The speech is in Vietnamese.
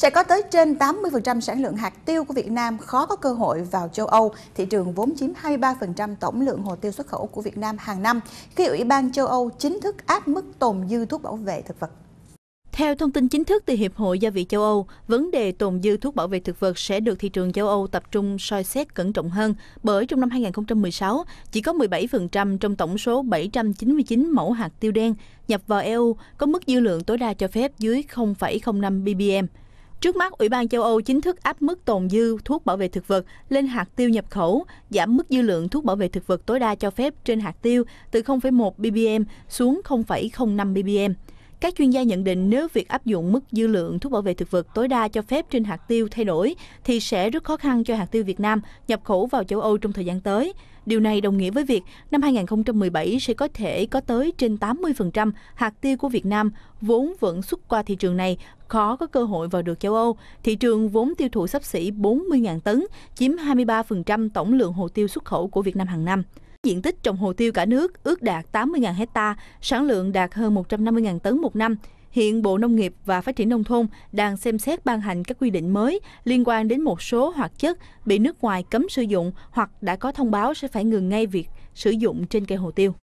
Sẽ có tới trên 80% sản lượng hạt tiêu của Việt Nam khó có cơ hội vào châu Âu, thị trường vốn chiếm 23% tổng lượng hồ tiêu xuất khẩu của Việt Nam hàng năm, khi Ủy ban châu Âu chính thức áp mức tồn dư thuốc bảo vệ thực vật. Theo thông tin chính thức từ Hiệp hội Gia vị châu Âu, vấn đề tồn dư thuốc bảo vệ thực vật sẽ được thị trường châu Âu tập trung soi xét cẩn trọng hơn bởi trong năm 2016, chỉ có 17% trong tổng số 799 mẫu hạt tiêu đen nhập vào EU có mức dư lượng tối đa cho phép dưới 0,05 ppm. Trước mắt, Ủy ban châu Âu chính thức áp mức tồn dư thuốc bảo vệ thực vật lên hạt tiêu nhập khẩu, giảm mức dư lượng thuốc bảo vệ thực vật tối đa cho phép trên hạt tiêu từ 0,1 ppm xuống 0,05 ppm. Các chuyên gia nhận định nếu việc áp dụng mức dư lượng thuốc bảo vệ thực vật tối đa cho phép trên hạt tiêu thay đổi thì sẽ rất khó khăn cho hạt tiêu Việt Nam nhập khẩu vào châu Âu trong thời gian tới. Điều này đồng nghĩa với việc năm 2017 sẽ có thể có tới trên 80% hạt tiêu của Việt Nam vốn vẫn xuất qua thị trường này khó có cơ hội vào được châu Âu. Thị trường vốn tiêu thụ sắp xỉ 40.000 tấn, chiếm 23% tổng lượng hồ tiêu xuất khẩu của Việt Nam hàng năm. Diện tích trồng hồ tiêu cả nước ước đạt 80.000 hecta, sản lượng đạt hơn 150.000 tấn một năm. Hiện Bộ Nông nghiệp và Phát triển Nông thôn đang xem xét ban hành các quy định mới liên quan đến một số hoạt chất bị nước ngoài cấm sử dụng hoặc đã có thông báo sẽ phải ngừng ngay việc sử dụng trên cây hồ tiêu.